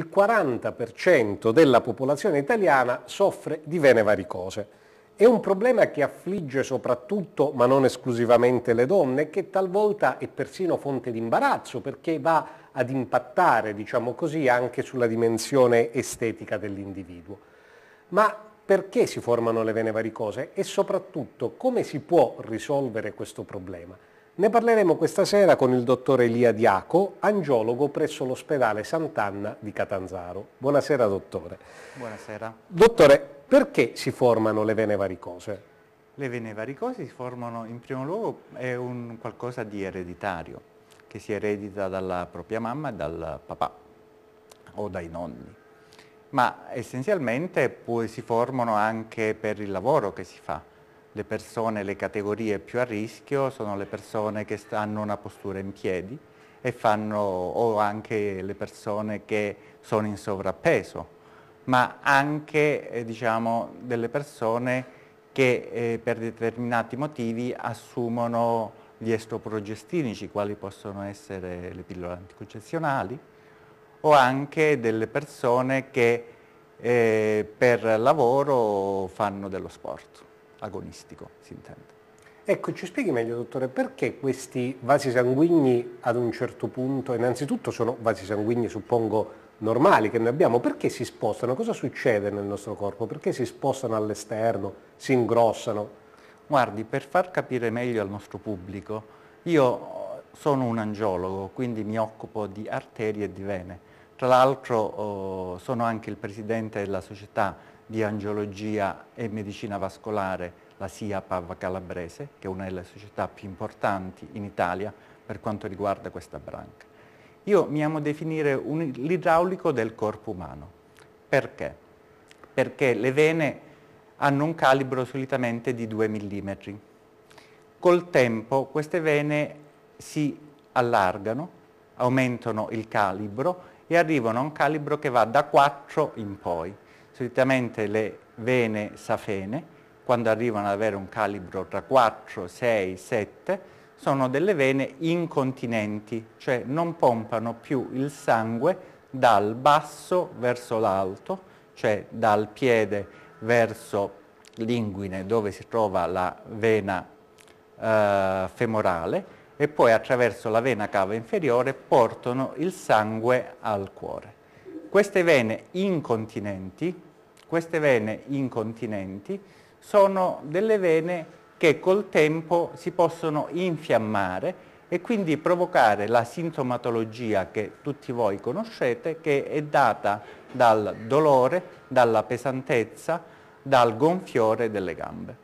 il 40% della popolazione italiana soffre di vene varicose. È un problema che affligge soprattutto, ma non esclusivamente, le donne che talvolta è persino fonte di imbarazzo perché va ad impattare, diciamo così, anche sulla dimensione estetica dell'individuo. Ma perché si formano le vene varicose e soprattutto come si può risolvere questo problema? Ne parleremo questa sera con il dottore Elia Diaco, angiologo presso l'ospedale Sant'Anna di Catanzaro. Buonasera dottore. Buonasera. Dottore, perché si formano le vene varicose? Le vene varicose si formano in primo luogo è un qualcosa di ereditario, che si eredita dalla propria mamma e dal papà o dai nonni. Ma essenzialmente poi si formano anche per il lavoro che si fa, le persone, le categorie più a rischio sono le persone che hanno una postura in piedi e fanno, o anche le persone che sono in sovrappeso, ma anche eh, diciamo, delle persone che eh, per determinati motivi assumono gli estoprogestinici, quali possono essere le pillole anticoncezionali, o anche delle persone che eh, per lavoro fanno dello sport agonistico, si intende. Ecco, ci spieghi meglio, dottore, perché questi vasi sanguigni ad un certo punto, innanzitutto sono vasi sanguigni, suppongo, normali che noi abbiamo, perché si spostano? Cosa succede nel nostro corpo? Perché si spostano all'esterno? Si ingrossano? Guardi, per far capire meglio al nostro pubblico, io sono un angiologo, quindi mi occupo di arterie e di vene. Tra l'altro oh, sono anche il presidente della società di angiologia e medicina vascolare, la SIA PAV Calabrese, che è una delle società più importanti in Italia per quanto riguarda questa branca. Io mi amo definire l'idraulico del corpo umano. Perché? Perché le vene hanno un calibro solitamente di 2 mm. Col tempo queste vene si allargano, aumentano il calibro e arrivano a un calibro che va da 4 in poi solitamente le vene safene, quando arrivano ad avere un calibro tra 4, 6, 7, sono delle vene incontinenti, cioè non pompano più il sangue dal basso verso l'alto, cioè dal piede verso l'inguine dove si trova la vena eh, femorale e poi attraverso la vena cava inferiore portano il sangue al cuore. Queste vene incontinenti, queste vene incontinenti sono delle vene che col tempo si possono infiammare e quindi provocare la sintomatologia che tutti voi conoscete che è data dal dolore, dalla pesantezza, dal gonfiore delle gambe.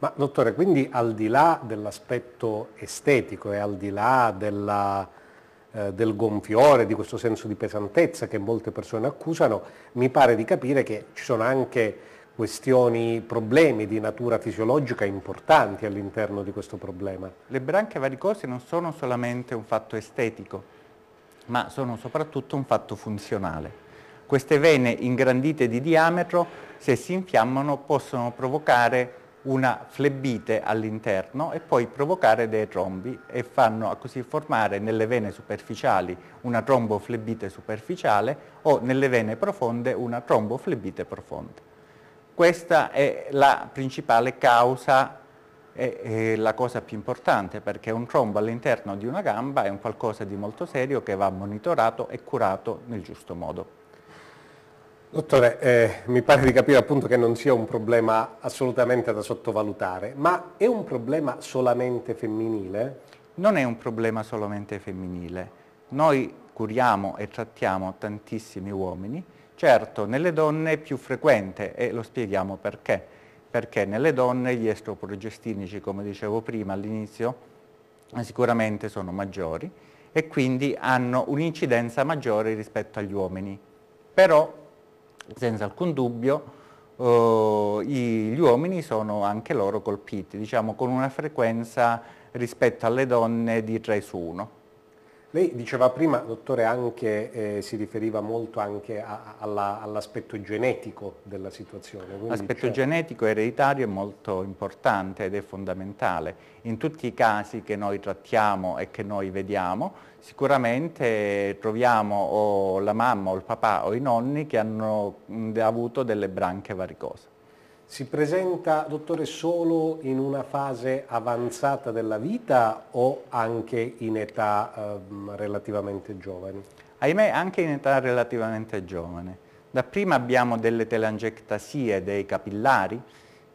Ma dottore, quindi al di là dell'aspetto estetico e al di là della eh, del gonfiore, di questo senso di pesantezza che molte persone accusano, mi pare di capire che ci sono anche questioni, problemi di natura fisiologica importanti all'interno di questo problema. Le branche varicose non sono solamente un fatto estetico, ma sono soprattutto un fatto funzionale. Queste vene ingrandite di diametro, se si infiammano, possono provocare una flebite all'interno e poi provocare dei trombi e fanno così formare nelle vene superficiali una tromboflebite superficiale o nelle vene profonde una tromboflebite profonda. Questa è la principale causa e la cosa più importante perché un trombo all'interno di una gamba è un qualcosa di molto serio che va monitorato e curato nel giusto modo. Dottore, eh, mi pare di capire appunto che non sia un problema assolutamente da sottovalutare, ma è un problema solamente femminile? Non è un problema solamente femminile. Noi curiamo e trattiamo tantissimi uomini, certo nelle donne è più frequente e lo spieghiamo perché, perché nelle donne gli estroprogestinici, come dicevo prima all'inizio, sicuramente sono maggiori e quindi hanno un'incidenza maggiore rispetto agli uomini. Però senza alcun dubbio eh, gli uomini sono anche loro colpiti, diciamo con una frequenza rispetto alle donne di 3 su 1. Lei diceva prima, dottore, anche, eh, si riferiva molto anche all'aspetto genetico della situazione. L'aspetto genetico e ereditario è molto importante ed è fondamentale. In tutti i casi che noi trattiamo e che noi vediamo, sicuramente troviamo o la mamma o il papà o i nonni che hanno avuto delle branche varicose. Si presenta, dottore, solo in una fase avanzata della vita o anche in età eh, relativamente giovane? Ahimè, anche in età relativamente giovane. Dapprima abbiamo delle telangiectasie dei capillari,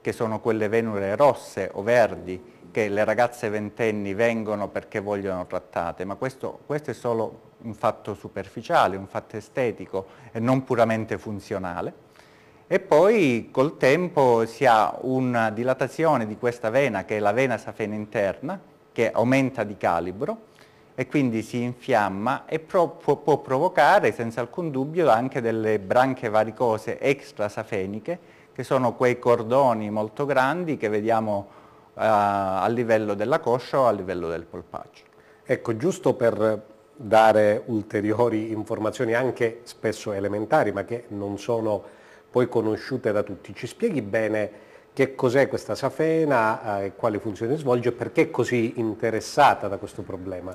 che sono quelle venure rosse o verdi, che le ragazze ventenni vengono perché vogliono trattate, ma questo, questo è solo un fatto superficiale, un fatto estetico e non puramente funzionale e poi col tempo si ha una dilatazione di questa vena che è la vena safena interna che aumenta di calibro e quindi si infiamma e pro può, può provocare senza alcun dubbio anche delle branche varicose extrasafeniche che sono quei cordoni molto grandi che vediamo eh, a livello della coscia o a livello del polpaccio. Ecco, giusto per dare ulteriori informazioni anche spesso elementari ma che non sono poi conosciute da tutti. Ci spieghi bene che cos'è questa Safena, eh, quale funzione svolge e perché è così interessata da questo problema?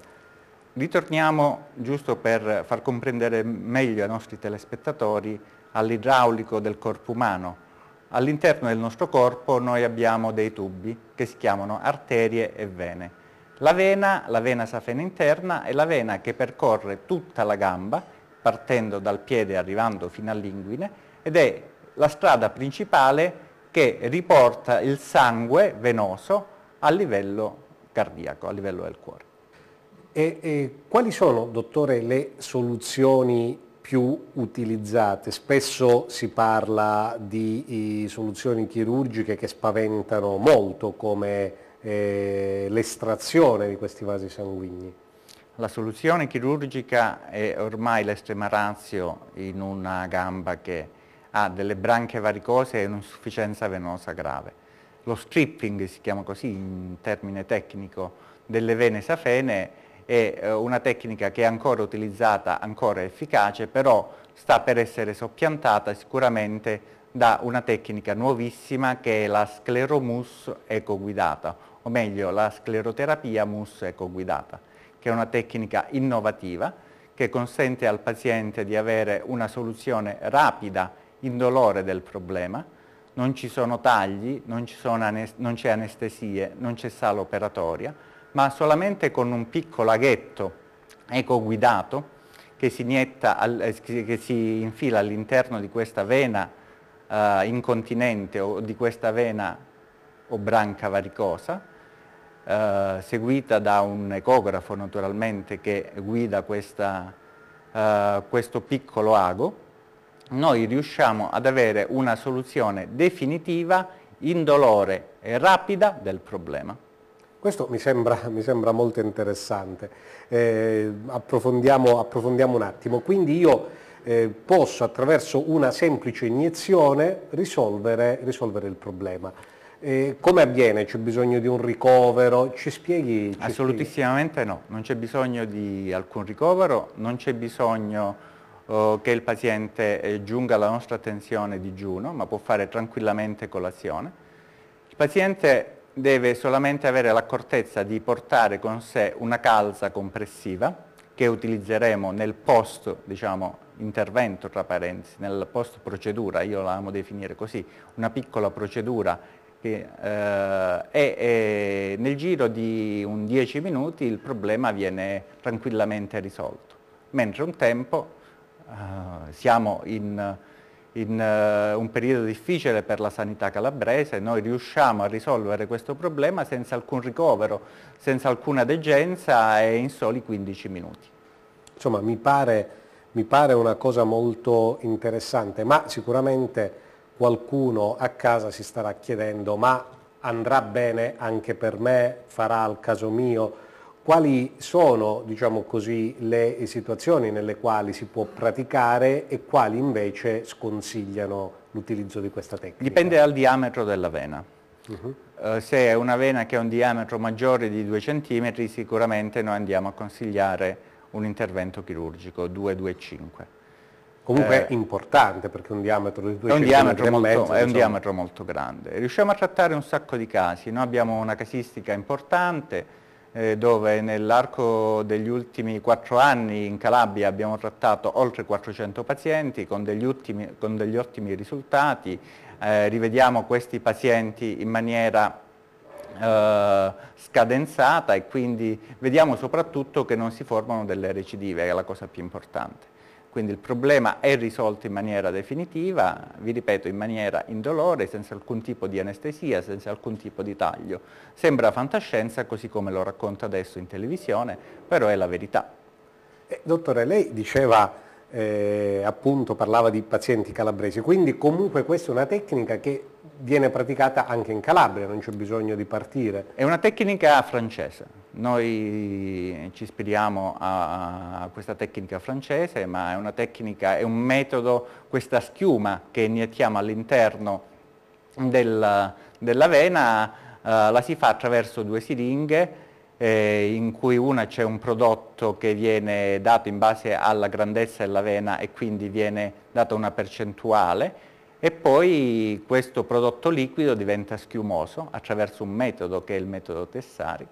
Ritorniamo giusto per far comprendere meglio ai nostri telespettatori all'idraulico del corpo umano. All'interno del nostro corpo noi abbiamo dei tubi che si chiamano arterie e vene. La vena, la vena safena interna, è la vena che percorre tutta la gamba, partendo dal piede e arrivando fino all'inguine, ed è la strada principale che riporta il sangue venoso a livello cardiaco, a livello del cuore. E, e, quali sono, dottore, le soluzioni più utilizzate? Spesso si parla di soluzioni chirurgiche che spaventano molto come eh, l'estrazione di questi vasi sanguigni. La soluzione chirurgica è ormai l'estrema razio in una gamba che ha delle branche varicose e un'insufficienza venosa grave. Lo stripping, si chiama così in termine tecnico, delle vene safene è eh, una tecnica che è ancora utilizzata, ancora efficace, però sta per essere soppiantata sicuramente da una tecnica nuovissima che è la scleromus ecoguidata, o meglio la scleroterapia mus ecoguidata, che è una tecnica innovativa che consente al paziente di avere una soluzione rapida indolore del problema, non ci sono tagli, non c'è anestesie, non c'è sala operatoria, ma solamente con un piccolo aghetto ecoguidato che si, al, eh, che si infila all'interno di questa vena eh, incontinente o di questa vena o branca varicosa, eh, seguita da un ecografo naturalmente che guida questa, eh, questo piccolo ago, noi riusciamo ad avere una soluzione definitiva, indolore e rapida del problema. Questo mi sembra, mi sembra molto interessante, eh, approfondiamo, approfondiamo, un attimo, quindi io eh, posso attraverso una semplice iniezione risolvere, risolvere il problema. Eh, come avviene? C'è bisogno di un ricovero? Ci spieghi? Ci Assolutissimamente spieghi? no, non c'è bisogno di alcun ricovero, non c'è bisogno eh, che il paziente eh, giunga alla nostra attenzione digiuno, ma può fare tranquillamente colazione. Il paziente deve solamente avere l'accortezza di portare con sé una calza compressiva che utilizzeremo nel post diciamo, intervento, tra parentesi, nel post procedura, io la amo definire così, una piccola procedura che, eh, e, e, nel giro di un 10 minuti il problema viene tranquillamente risolto, mentre un tempo Ah, siamo in, in uh, un periodo difficile per la sanità calabrese, noi riusciamo a risolvere questo problema senza alcun ricovero, senza alcuna degenza e in soli 15 minuti. Insomma mi pare, mi pare una cosa molto interessante, ma sicuramente qualcuno a casa si starà chiedendo ma andrà bene anche per me, farà al caso mio, quali sono diciamo così, le situazioni nelle quali si può praticare e quali invece sconsigliano l'utilizzo di questa tecnica? Dipende dal diametro della vena. Uh -huh. uh, se è una vena che ha un diametro maggiore di 2 cm sicuramente noi andiamo a consigliare un intervento chirurgico 2-2-5. Comunque eh, è importante perché un diametro di 2 cm è, è un diametro molto grande. Riusciamo a trattare un sacco di casi, noi abbiamo una casistica importante, eh, dove nell'arco degli ultimi quattro anni in Calabria abbiamo trattato oltre 400 pazienti con degli, ultimi, con degli ottimi risultati, eh, rivediamo questi pazienti in maniera eh, scadenzata e quindi vediamo soprattutto che non si formano delle recidive, è la cosa più importante. Quindi il problema è risolto in maniera definitiva, vi ripeto in maniera indolore, senza alcun tipo di anestesia, senza alcun tipo di taglio. Sembra fantascienza così come lo racconta adesso in televisione, però è la verità. Eh, dottore, lei diceva eh, appunto parlava di pazienti calabresi, quindi comunque questa è una tecnica che viene praticata anche in Calabria, non c'è bisogno di partire. È una tecnica francese, noi ci ispiriamo a, a questa tecnica francese, ma è una tecnica, è un metodo, questa schiuma che iniettiamo all'interno del, della vena, eh, la si fa attraverso due siringhe, eh, in cui una c'è un prodotto che viene dato in base alla grandezza dell'avena e quindi viene data una percentuale e poi questo prodotto liquido diventa schiumoso attraverso un metodo che è il metodo Tessari,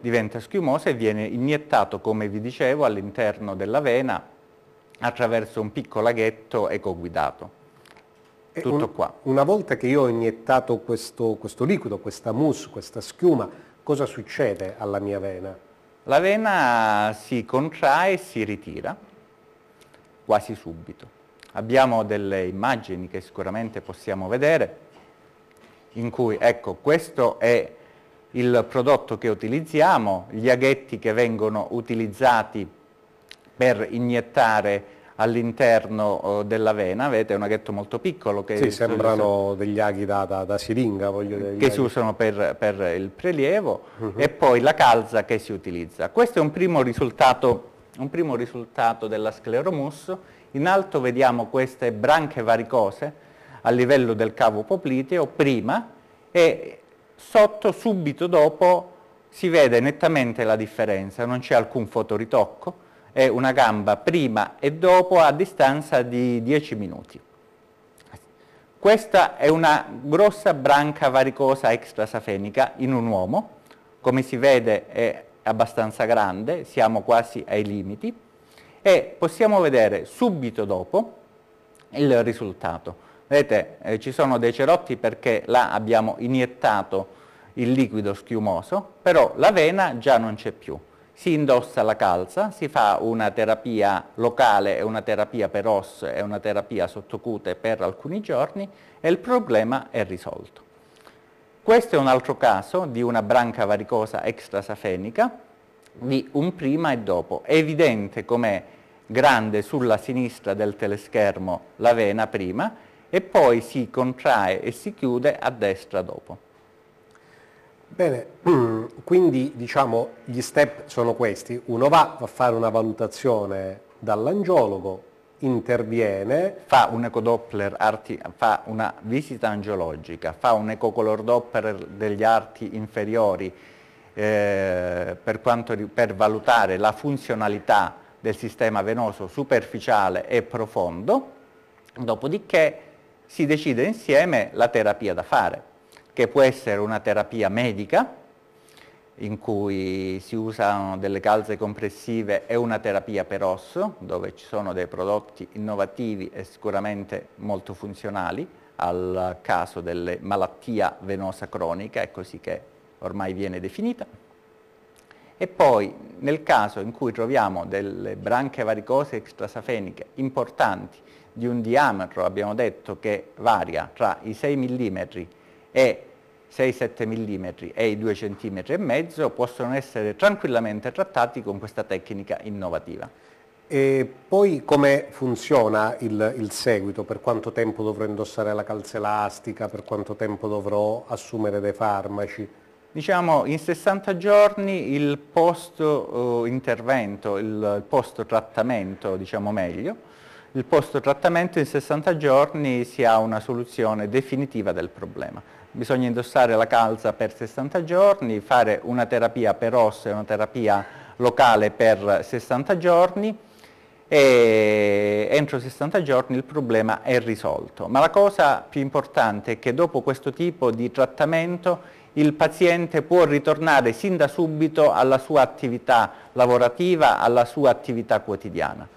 diventa schiumoso e viene iniettato, come vi dicevo, all'interno dell'avena attraverso un piccolo laghetto ecoguidato. Tutto qua. Una volta che io ho iniettato questo, questo liquido, questa mousse, questa schiuma, cosa succede alla mia vena? La vena si contrae e si ritira quasi subito. Abbiamo delle immagini che sicuramente possiamo vedere in cui, ecco, questo è il prodotto che utilizziamo, gli aghetti che vengono utilizzati per iniettare all'interno oh, della vena, avete un aghetto molto piccolo che... Sì, sembrano degli aghi da, da, da siringa, voglio dire. Che aghi. si usano per, per il prelievo uh -huh. e poi la calza che si utilizza. Questo è un primo risultato, un primo risultato della scleromus, in alto vediamo queste branche varicose a livello del cavo popliteo prima e sotto subito dopo si vede nettamente la differenza, non c'è alcun fotoritocco, è una gamba prima e dopo a distanza di 10 minuti. Questa è una grossa branca varicosa extrasafenica in un uomo, come si vede è abbastanza grande, siamo quasi ai limiti, e possiamo vedere subito dopo il risultato. Vedete, eh, ci sono dei cerotti perché là abbiamo iniettato il liquido schiumoso, però la vena già non c'è più si indossa la calza, si fa una terapia locale una terapia per os e una terapia sottocute per alcuni giorni e il problema è risolto. Questo è un altro caso di una branca varicosa extrasafenica di un prima e dopo. È evidente com'è grande sulla sinistra del teleschermo la vena prima e poi si contrae e si chiude a destra dopo. Bene, mm, quindi diciamo gli step sono questi. Uno va a fare una valutazione dall'angiologo, interviene. Fa un ecodoppler, arti, fa una visita angiologica, fa un ecocolor doppler degli arti inferiori eh, per, quanto, per valutare la funzionalità del sistema venoso superficiale e profondo, dopodiché si decide insieme la terapia da fare che può essere una terapia medica, in cui si usano delle calze compressive e una terapia per osso, dove ci sono dei prodotti innovativi e sicuramente molto funzionali al caso delle malattia venosa cronica, è così che ormai viene definita. E poi nel caso in cui troviamo delle branche varicose extrasafeniche importanti di un diametro, abbiamo detto che varia tra i 6 mm e 6-7 mm e i 2 cm e mezzo possono essere tranquillamente trattati con questa tecnica innovativa. E poi come funziona il, il, seguito? Per quanto tempo dovrò indossare la calza elastica? Per quanto tempo dovrò assumere dei farmaci? Diciamo in 60 giorni il post eh, intervento, il post trattamento diciamo meglio, il post trattamento in 60 giorni si ha una soluzione definitiva del problema bisogna indossare la calza per 60 giorni, fare una terapia per ossa e una terapia locale per 60 giorni e entro 60 giorni il problema è risolto. Ma la cosa più importante è che dopo questo tipo di trattamento il paziente può ritornare sin da subito alla sua attività lavorativa, alla sua attività quotidiana.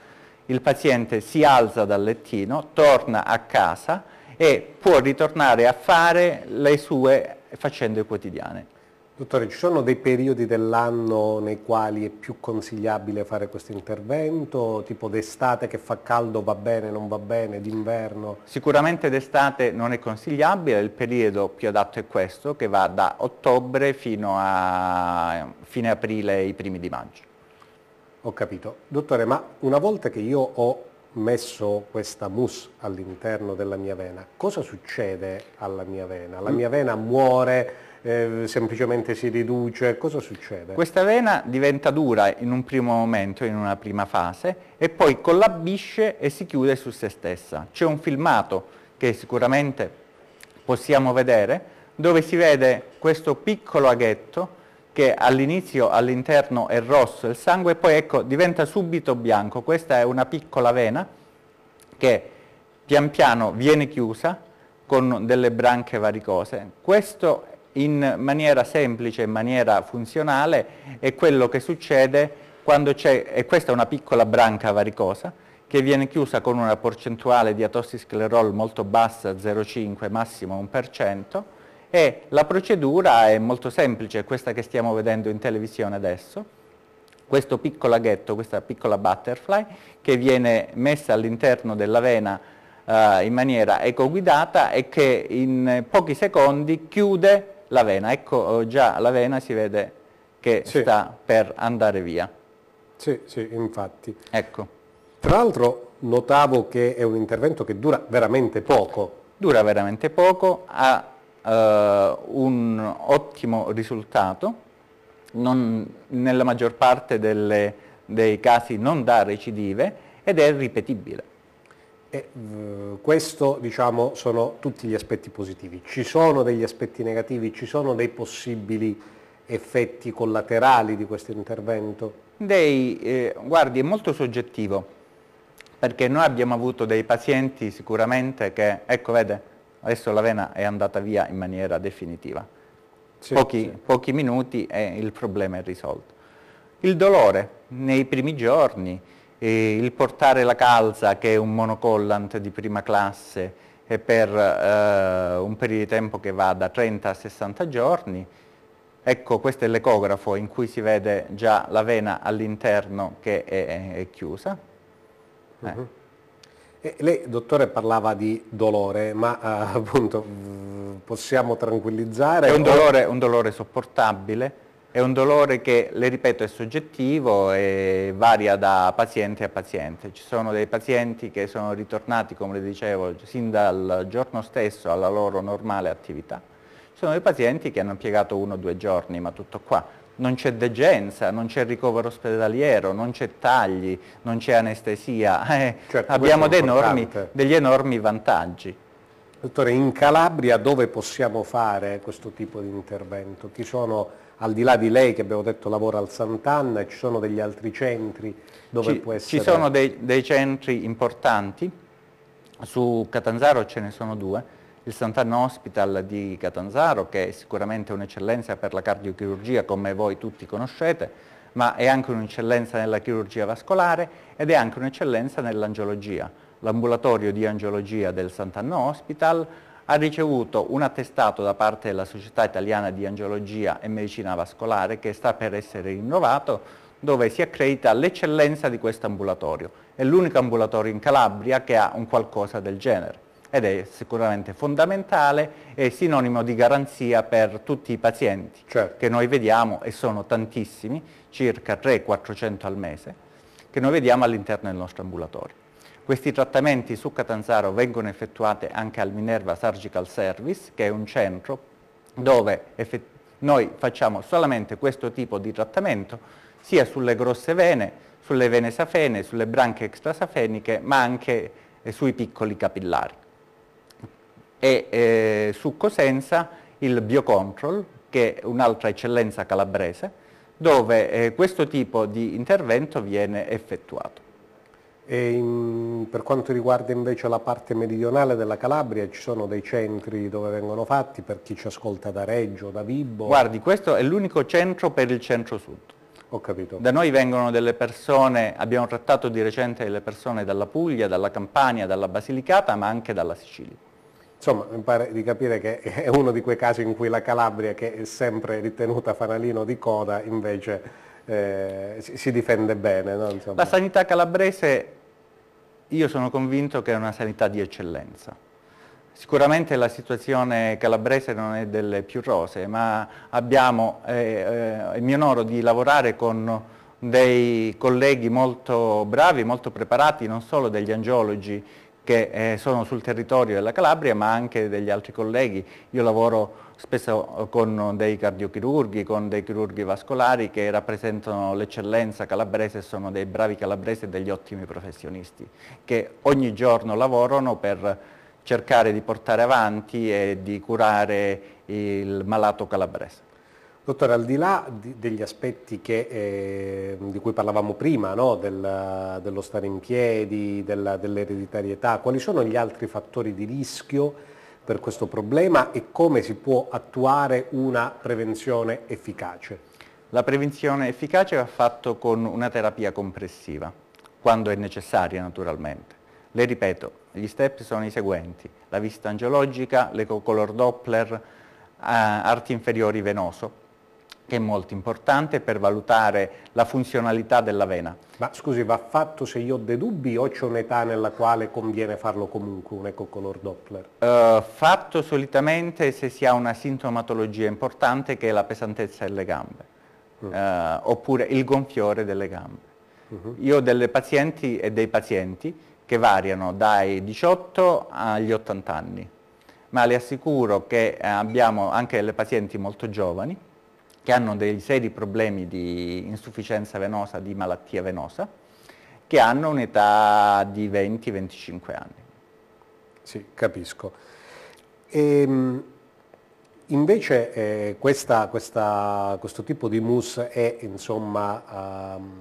Il paziente si alza dal lettino, torna a casa e può ritornare a fare le sue faccende quotidiane. Dottore, ci sono dei periodi dell'anno nei quali è più consigliabile fare questo intervento? Tipo d'estate che fa caldo va bene, non va bene, d'inverno? Sicuramente d'estate non è consigliabile, il periodo più adatto è questo, che va da ottobre fino a fine aprile i primi di maggio. Ho capito. Dottore, ma una volta che io ho messo questa mousse all'interno della mia vena, cosa succede alla mia vena? La mm. mia vena muore, eh, semplicemente si riduce, cosa succede? Questa vena diventa dura in un primo momento, in una prima fase, e poi collabisce e si chiude su se stessa. C'è un filmato che sicuramente possiamo vedere, dove si vede questo piccolo aghetto che all'inizio all'interno è rosso il sangue e poi ecco, diventa subito bianco. Questa è una piccola vena che pian piano viene chiusa con delle branche varicose. Questo in maniera semplice, in maniera funzionale è quello che succede quando c'è, e questa è una piccola branca varicosa, che viene chiusa con una percentuale di atosisclerol molto bassa, 0,5, massimo 1%, e la procedura è molto semplice, questa che stiamo vedendo in televisione adesso, questo piccolo aghetto, questa piccola butterfly che viene messa all'interno della vena eh, in maniera ecoguidata e che in pochi secondi chiude la vena. Ecco oh, già la vena si vede che sì. sta per andare via. Sì, sì, infatti. Ecco. Tra l'altro notavo che è un intervento che dura veramente poco. Dura veramente poco, ha eh, un ottimo risultato, non, nella maggior parte delle, dei casi non dà recidive ed è ripetibile. E, mh, questo diciamo, sono tutti gli aspetti positivi. Ci sono degli aspetti negativi, ci sono dei possibili effetti collaterali di questo intervento? Dei, eh, guardi, è molto soggettivo, perché noi abbiamo avuto dei pazienti sicuramente che, ecco vede, adesso la vena è andata via in maniera definitiva. Sì, pochi, sì. pochi, minuti e il problema è risolto. Il dolore nei primi giorni, eh, il portare la calza che è un monocollant di prima classe e per eh, un periodo di tempo che va da 30 a 60 giorni, ecco questo è l'ecografo in cui si vede già la vena all'interno che è, è chiusa. Uh eh. -huh mhm. Eh, lei, dottore, parlava di dolore, ma eh, appunto possiamo tranquillizzare? È un dolore, un dolore, sopportabile, è un dolore che, le ripeto, è soggettivo e varia da paziente a paziente. Ci sono dei pazienti che sono ritornati, come le dicevo, sin dal giorno stesso alla loro normale attività. Ci sono dei pazienti che hanno impiegato uno o due giorni, ma tutto qua non c'è degenza, non c'è ricovero ospedaliero, non c'è tagli, non c'è anestesia, eh, cioè, abbiamo enormi, degli enormi vantaggi. Dottore, in Calabria dove possiamo fare questo tipo di intervento? Ci sono, al di là di lei che abbiamo detto lavora al Sant'Anna, ci sono degli altri centri dove ci, può essere? Ci sono dei, dei centri importanti, su Catanzaro ce ne sono due, il Sant'Anna Hospital di Catanzaro, che è sicuramente un'eccellenza per la cardiochirurgia, come voi tutti conoscete, ma è anche un'eccellenza nella chirurgia vascolare ed è anche un'eccellenza nell'angiologia. L'ambulatorio di angiologia del Sant'Anna Hospital ha ricevuto un attestato da parte della Società Italiana di Angiologia e Medicina Vascolare che sta per essere rinnovato dove si accredita l'eccellenza di questo ambulatorio. È l'unico ambulatorio in Calabria che ha un qualcosa del genere ed è sicuramente fondamentale e sinonimo di garanzia per tutti i pazienti certo. che noi vediamo, e sono tantissimi, circa 300-400 al mese, che noi vediamo all'interno del nostro ambulatorio. Questi trattamenti su Catanzaro vengono effettuati anche al Minerva Surgical Service, che è un centro dove noi facciamo solamente questo tipo di trattamento, sia sulle grosse vene, sulle vene safene, sulle branche extrasafeniche, ma anche eh, sui piccoli capillari e eh, su Cosenza il Biocontrol, che è un'altra eccellenza calabrese, dove eh, questo tipo di intervento viene effettuato. In, per quanto riguarda invece la parte meridionale della Calabria ci sono dei centri dove vengono fatti per chi ci ascolta da Reggio, da Vibo? Guardi, questo è l'unico centro per il centro-sud. Ho capito. Da noi vengono delle persone, abbiamo trattato di recente delle persone dalla Puglia, dalla Campania, dalla Basilicata ma anche dalla Sicilia. Insomma, mi pare di capire che è uno di quei casi in cui la Calabria, che è sempre ritenuta fanalino di coda, invece eh, si difende bene. No? La sanità calabrese, io sono convinto che è una sanità di eccellenza. Sicuramente la situazione calabrese non è delle più rose, ma abbiamo, eh, eh, mi onoro di lavorare con dei colleghi molto bravi, molto preparati, non solo degli angiologi che eh, sono sul territorio della Calabria ma anche degli altri colleghi. Io lavoro spesso con dei cardiochirurghi, con dei chirurghi vascolari che rappresentano l'eccellenza calabrese, e sono dei bravi calabresi e degli ottimi professionisti che ogni giorno lavorano per cercare di portare avanti e di curare il malato calabrese. Dottore, al di là di, degli aspetti che, eh, di cui parlavamo prima, no? Del, dello stare in piedi, dell'ereditarietà, quali sono gli altri fattori di rischio per questo problema e come si può attuare una prevenzione efficace? La prevenzione efficace va fatta con una terapia compressiva, quando è necessaria naturalmente. Le ripeto, gli step sono i seguenti, la vista angiologica, l'ecocolor Doppler, eh, arti inferiori venoso, che è molto importante per valutare la funzionalità della vena. Ma scusi, va fatto se io ho dei dubbi o c'è un'età nella quale conviene farlo comunque un ecocolor Doppler? Uh, fatto solitamente se si ha una sintomatologia importante che è la pesantezza delle gambe, mm. uh, oppure il gonfiore delle gambe. Mm -hmm. Io ho delle pazienti e dei pazienti che variano dai 18 agli 80 anni, ma le assicuro che eh, abbiamo anche delle pazienti molto giovani che hanno dei seri problemi di insufficienza venosa, di malattia venosa, che hanno un'età di 20-25 anni. Sì, capisco. Ehm, invece eh, questa, questa, questo tipo di mousse è insomma um,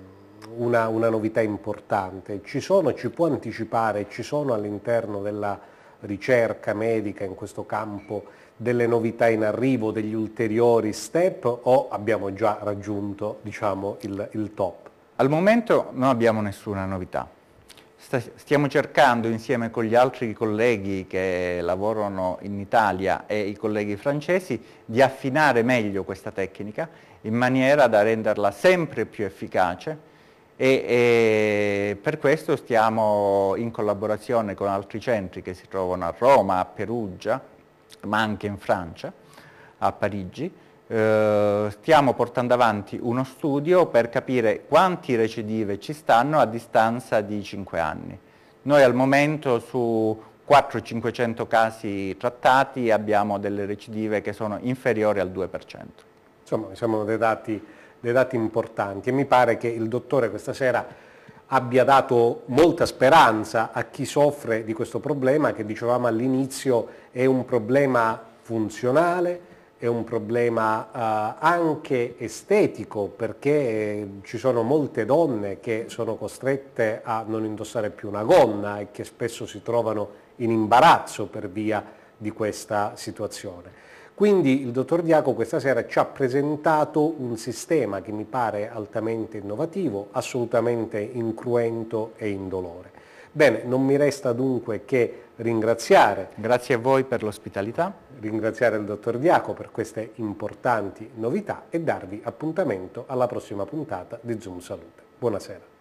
una, una, novità importante. Ci sono, ci può anticipare, ci sono all'interno della ricerca medica in questo campo delle novità in arrivo, degli ulteriori step o abbiamo già raggiunto diciamo, il, il top? Al momento non abbiamo nessuna novità. Stiamo cercando insieme con gli altri colleghi che lavorano in Italia e i colleghi francesi di affinare meglio questa tecnica in maniera da renderla sempre più efficace e, e per questo stiamo in collaborazione con altri centri che si trovano a Roma, a Perugia, ma anche in Francia, a Parigi. Eh, stiamo portando avanti uno studio per capire quanti recidive ci stanno a distanza di 5 anni. Noi al momento su 400-500 casi trattati abbiamo delle recidive che sono inferiori al 2%. Insomma, sono dei dati, dei dati importanti e mi pare che il dottore questa sera abbia dato molta speranza a chi soffre di questo problema che dicevamo all'inizio è un problema funzionale, è un problema eh, anche estetico perché eh, ci sono molte donne che sono costrette a non indossare più una gonna e che spesso si trovano in imbarazzo per via di questa situazione. Quindi il dottor Diaco questa sera ci ha presentato un sistema che mi pare altamente innovativo, assolutamente incruento e indolore. Bene, non mi resta dunque che ringraziare. Grazie a voi per l'ospitalità. Ringraziare il dottor Diaco per queste importanti novità e darvi appuntamento alla prossima puntata di Zoom Salute. Buonasera.